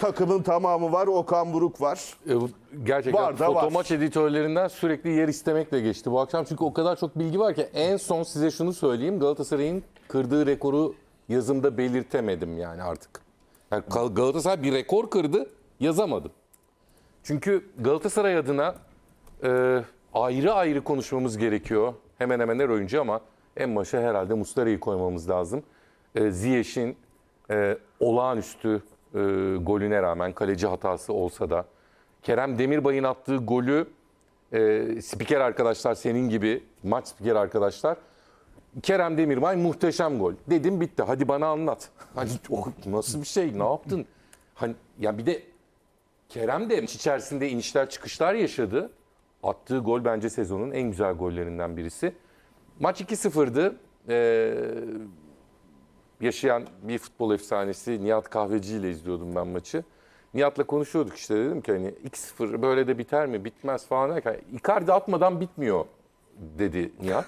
takımın tamamı var. Okan Buruk var. E, gerçekten var da var. maç editörlerinden sürekli yer istemekle geçti bu akşam. Çünkü o kadar çok bilgi var ki en son size şunu söyleyeyim. Galatasaray'ın kırdığı rekoru yazımda belirtemedim yani artık. Yani Galatasaray bir rekor kırdı yazamadım. Çünkü Galatasaray adına e, ayrı ayrı konuşmamız gerekiyor. Hemen hemen her oyuncu ama en başa herhalde Mustara'yı koymamız lazım. E, Ziyech'in e, olağanüstü e, golüne rağmen kaleci hatası olsa da Kerem Demirbay'ın attığı golü e, spiker arkadaşlar senin gibi maç spiker arkadaşlar Kerem Demirbay muhteşem gol. Dedim bitti. Hadi bana anlat. Hani oh, nasıl bir şey? Ne yaptın? Hani ya bir de Kerem de içerisinde inişler çıkışlar yaşadı. Attığı gol bence sezonun en güzel gollerinden birisi. Maç 2-0'dı. Ee, yaşayan bir futbol efsanesi Nihat Kahveci ile izliyordum ben maçı. Nihat'la konuşuyorduk işte dedim ki hani 2-0 böyle de biter mi bitmez falan derken Icardi atmadan bitmiyor dedi Nihat.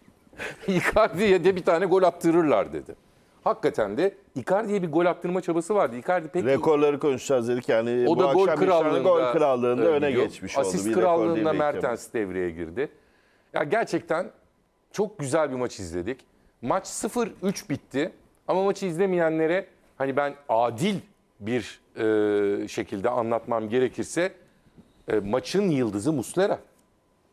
Icardi'ye de bir tane gol attırırlar dedi. Hakikaten de Icardi'ye bir gol attırma çabası vardı. Icardi pek Rekorları konuşacağız dedik yani o bu da akşam gol krallığında, gol krallığında öne yok, geçmiş asist oldu. Asist krallığında Mertens devreye girdi. Ya gerçekten çok güzel bir maç izledik. Maç 0-3 bitti ama maçı izlemeyenlere hani ben adil bir e, şekilde anlatmam gerekirse e, maçın yıldızı Muslera.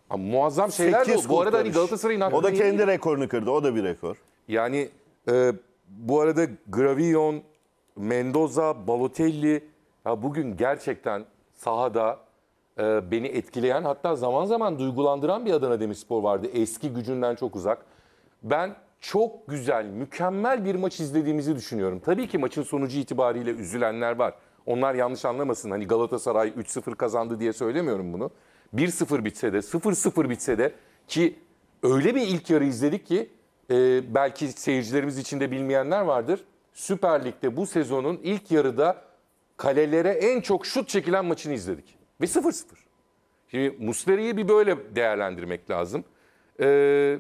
Ama muazzam şeyler de oldu. Bu arada hani Galatasaray'ın O da kendi değil. rekorunu kırdı. O da bir rekor. Yani e, bu arada Gravion, Mendoza, Balotelli ya bugün gerçekten sahada e, beni etkileyen hatta zaman zaman duygulandıran bir Adana Demirspor vardı. Eski gücünden çok uzak. Ben çok güzel, mükemmel bir maç izlediğimizi düşünüyorum. Tabii ki maçın sonucu itibariyle üzülenler var. Onlar yanlış anlamasın. Hani Galatasaray 3-0 kazandı diye söylemiyorum bunu. 1-0 bitse de, 0-0 bitse de ki öyle bir ilk yarı izledik ki e, belki seyircilerimiz içinde de bilmeyenler vardır. Süper Lig'de bu sezonun ilk yarıda kalelere en çok şut çekilen maçını izledik. Ve 0-0. Şimdi Musleri'yi bir böyle değerlendirmek lazım. Eee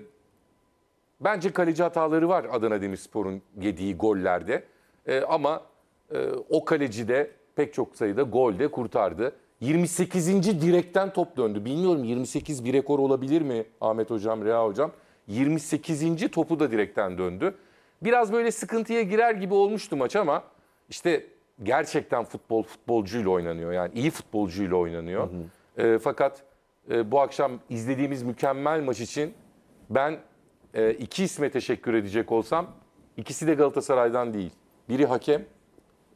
Bence kaleci hataları var Adana Demirspor'un yediği gollerde. E, ama e, o kaleci de pek çok sayıda gol de kurtardı. 28. direkten top döndü. Bilmiyorum 28 bir rekor olabilir mi Ahmet Hocam, Reha Hocam? 28. topu da direkten döndü. Biraz böyle sıkıntıya girer gibi olmuştu maç ama işte gerçekten futbol futbolcuyla oynanıyor. Yani iyi futbolcuyla oynanıyor. Hı hı. E, fakat e, bu akşam izlediğimiz mükemmel maç için ben e, iki isme teşekkür edecek olsam ikisi de Galatasaray'dan değil. Biri hakem,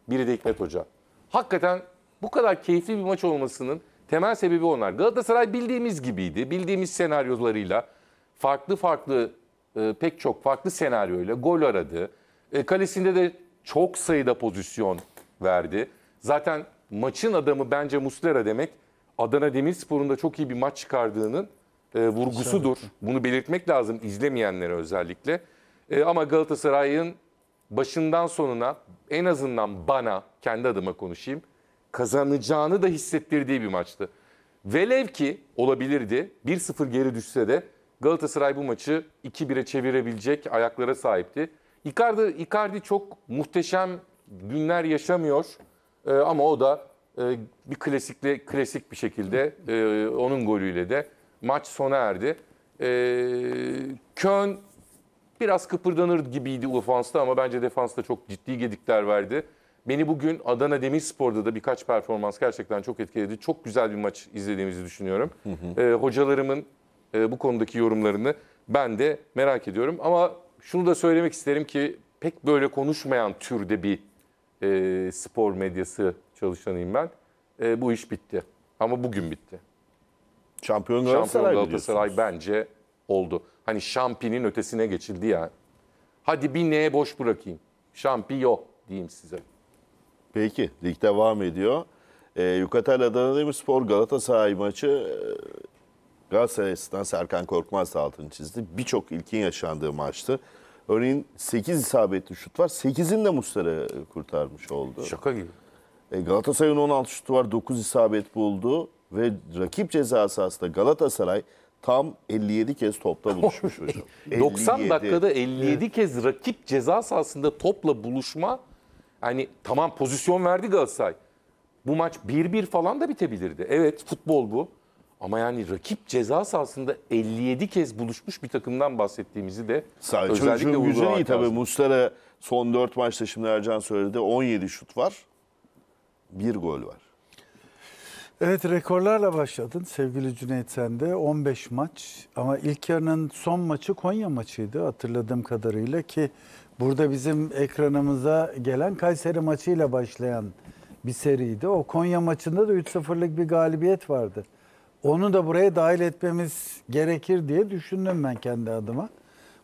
biri de Hikmet Hoca. Hakikaten bu kadar keyifli bir maç olmasının temel sebebi onlar. Galatasaray bildiğimiz gibiydi. Bildiğimiz senaryolarıyla farklı farklı e, pek çok farklı senaryoyla gol aradı. E, kalesinde de çok sayıda pozisyon verdi. Zaten maçın adamı bence Muslera demek. Adana Demirspor'un da çok iyi bir maç çıkardığının e, vurgusudur. Bunu belirtmek lazım izlemeyenlere özellikle. E, ama Galatasaray'ın başından sonuna en azından bana kendi adıma konuşayım kazanacağını da hissettirdiği bir maçtı. Velev ki olabilirdi 1-0 geri düşse de Galatasaray bu maçı 2-1'e çevirebilecek ayaklara sahipti. Icardi, Icardi çok muhteşem günler yaşamıyor e, ama o da e, bir klasikle klasik bir şekilde e, onun golüyle de Maç sona erdi. E, Köln biraz kıpırdanır gibiydi ofansta ama bence defansta çok ciddi gedikler verdi. Beni bugün Adana Demirspor'da da birkaç performans gerçekten çok etkiledi. Çok güzel bir maç izlediğimizi düşünüyorum. Hı hı. E, hocalarımın e, bu konudaki yorumlarını ben de merak ediyorum. Ama şunu da söylemek isterim ki pek böyle konuşmayan türde bir e, spor medyası çalışanıyım ben. E, bu iş bitti ama bugün bitti. Şampiyon Galatasaray, Şampiyon Galatasaray bence oldu. Hani şampinin ötesine geçildi ya. Hadi bir neye boş bırakayım. Şampiyo diyeyim size. Peki lig devam ediyor. E, Yukatel Adana Demirspor Galatasaray maçı e, Galatasaray açısından Serkan Korkmaz da altını çizdi. Birçok ilkin yaşandığı maçtı. Örneğin 8 isabetli şut var. 8'ini de Mustara kurtarmış oldu. Şaka gibi. E, Galatasaray'ın 16 şutu var. 9 isabet buldu ve rakip ceza sahasında Galatasaray tam 57 kez topla buluşmuş hocam. 90 dakikada 57 kez rakip ceza sahasında topla buluşma hani tamam pozisyon verdi Galatasaray. Bu maç 1-1 falan da bitebilirdi. Evet futbol bu. Ama yani rakip ceza sahasında 57 kez buluşmuş bir takımdan bahsettiğimizi de Sadece özellikle güzel iyi tabii. Muslera son 4 maçta şimdi Ercan söyledi 17 şut var. bir gol var. Evet rekorlarla başladın sevgili Cüneyt sen de 15 maç ama ilk yarının son maçı Konya maçıydı hatırladığım kadarıyla ki burada bizim ekranımıza gelen Kayseri maçıyla başlayan bir seriydi. O Konya maçında da 3-0'lık bir galibiyet vardı. Onu da buraya dahil etmemiz gerekir diye düşündüm ben kendi adıma.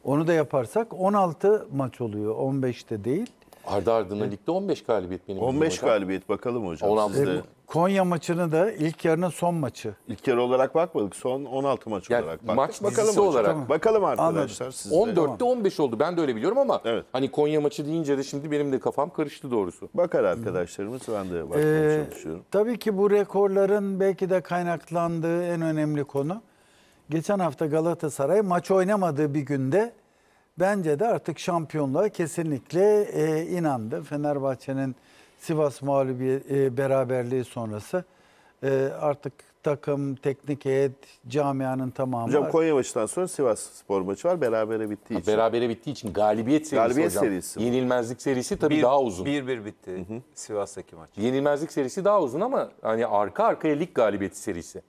Onu da yaparsak 16 maç oluyor 15'te değil. Ardı ardına ligde 15 galibiyet benim. 15 hocam. galibiyet bakalım hocam. 16. Sizde. E, Konya maçını da ilk yarının son maçı. İlk yarı olarak bakmadık. Son 16 maç yani olarak baktık. Maç bakalım hocam. olarak. Tamam. Bakalım arkadaşlar sizde. 14'te 15 oldu. Ben de öyle biliyorum ama evet. hani Konya maçı deyince de şimdi benim de kafam karıştı doğrusu. Bakar arkadaşlarımız ben de bakmaya ee, çalışıyorum. Tabii ki bu rekorların belki de kaynaklandığı en önemli konu. Geçen hafta Galatasaray maç oynamadığı bir günde Bence de artık şampiyonluğa kesinlikle e, inandı. Fenerbahçe'nin Sivas mağlubiyet e, beraberliği sonrası e, artık takım, teknik heyet, camianın tamamı. Hocam var. Konya maçından sonra Sivas spor maçı var. Berabere bittiği ha, için. Berabere bittiği için galibiyet serisi galibiyet hocam. Serisi Yenilmezlik serisi tabii bir, daha uzun. 1-1 bir, bir bitti Hı -hı. Sivas'taki maç. Yenilmezlik serisi daha uzun ama hani arka arkaya lig galibiyeti serisi.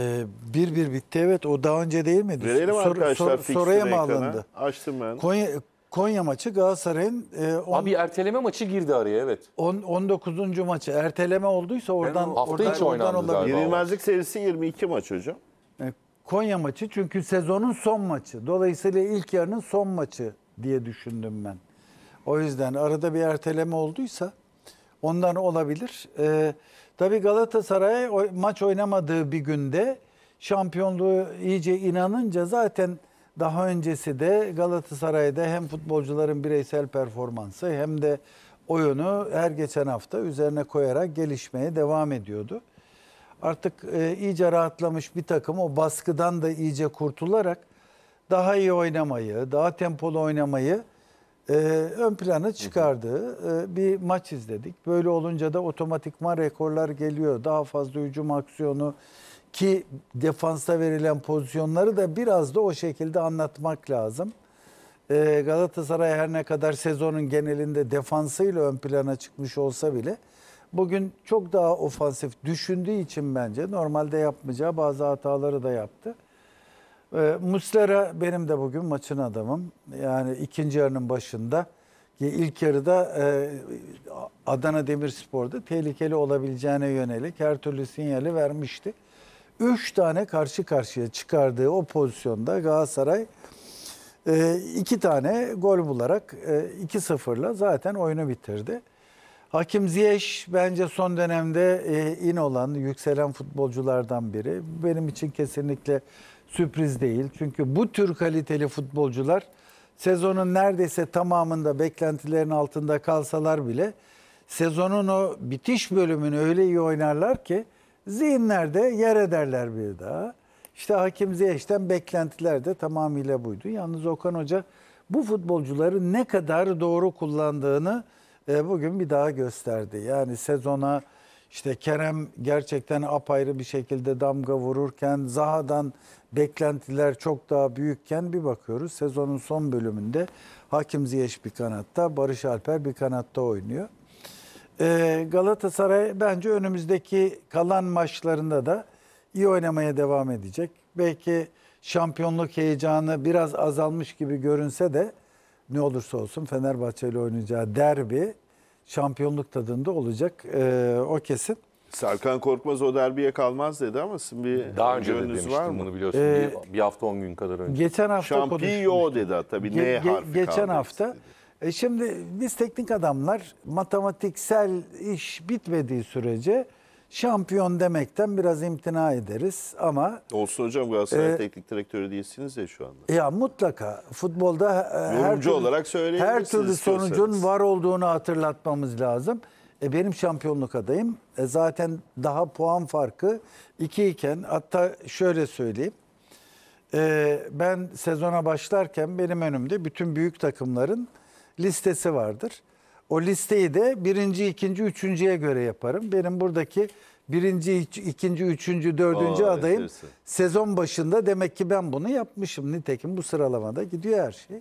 Ee, bir bir bitti evet o daha önce değil miydi? Verelim sor, arkadaşlar sor, soraya mı alındı? Açtım ben. Konya, Konya maçı Galatasaray'ın... E, on, Abi erteleme maçı girdi araya evet. On, 19. maçı erteleme olduysa oradan... Ben, hafta içi oradan oynandı galiba. Yenilmezlik serisi 22 maç hocam. E, Konya maçı çünkü sezonun son maçı. Dolayısıyla ilk yarının son maçı diye düşündüm ben. O yüzden arada bir erteleme olduysa Ondan olabilir. E, tabii Galatasaray maç oynamadığı bir günde şampiyonluğu iyice inanınca zaten daha öncesi de Galatasaray'da hem futbolcuların bireysel performansı hem de oyunu her geçen hafta üzerine koyarak gelişmeye devam ediyordu. Artık e, iyice rahatlamış bir takım o baskıdan da iyice kurtularak daha iyi oynamayı, daha tempolu oynamayı e, ön plana çıkardığı e, ee, bir maç izledik. Böyle olunca da otomatikman rekorlar geliyor. Daha fazla hücum aksiyonu ki defansa verilen pozisyonları da biraz da o şekilde anlatmak lazım. E, Galatasaray her ne kadar sezonun genelinde defansıyla ön plana çıkmış olsa bile bugün çok daha ofansif düşündüğü için bence normalde yapmayacağı bazı hataları da yaptı. E, Muslera benim de bugün maçın adamım. Yani ikinci yarının başında. İlk yarıda e, Adana Demirspor'da tehlikeli olabileceğine yönelik her türlü sinyali vermişti. Üç tane karşı karşıya çıkardığı o pozisyonda Galatasaray e, iki tane gol bularak e, 2-0'la zaten oyunu bitirdi. Hakim Ziyech bence son dönemde e, in olan, yükselen futbolculardan biri. Benim için kesinlikle sürpriz değil. Çünkü bu tür kaliteli futbolcular sezonun neredeyse tamamında beklentilerin altında kalsalar bile sezonun o bitiş bölümünü öyle iyi oynarlar ki zihinlerde yer ederler bir daha. İşte Hakim Ziyech'ten beklentiler de tamamıyla buydu. Yalnız Okan Hoca bu futbolcuları ne kadar doğru kullandığını e, bugün bir daha gösterdi. Yani sezona işte Kerem gerçekten apayrı bir şekilde damga vururken Zaha'dan beklentiler çok daha büyükken bir bakıyoruz sezonun son bölümünde Hakim Ziyech bir kanatta, Barış Alper bir kanatta oynuyor. Ee, Galatasaray bence önümüzdeki kalan maçlarında da iyi oynamaya devam edecek. Belki şampiyonluk heyecanı biraz azalmış gibi görünse de ne olursa olsun Fenerbahçe ile oynayacağı derbi şampiyonluk tadında olacak. E, o kesin. Serkan Korkmaz o derbiye kalmaz dedi ama sizin bir Daha önce de demiştim var mı? bunu biliyorsun. Ee, bir, hafta on gün kadar önce. Geçen hafta Şampiyo dedi tabii bir ge, ne ge, harfi Geçen hafta. E şimdi biz teknik adamlar matematiksel iş bitmediği sürece şampiyon demekten biraz imtina ederiz ama... Olsun hocam Galatasaray e, teknik direktörü değilsiniz ya şu anda. Ya mutlaka futbolda e, her türlü, olarak her türlü sonucun istiyorsanız. var olduğunu hatırlatmamız lazım. E, benim şampiyonluk adayım e, zaten daha puan farkı iki iken hatta şöyle söyleyeyim. E, ben sezona başlarken benim önümde bütün büyük takımların listesi vardır. O listeyi de birinci, ikinci, üçüncüye göre yaparım. Benim buradaki birinci, ikinci, üçüncü, dördüncü Aa, adayım. Enteresan. Sezon başında demek ki ben bunu yapmışım. Nitekim bu sıralamada gidiyor her şey.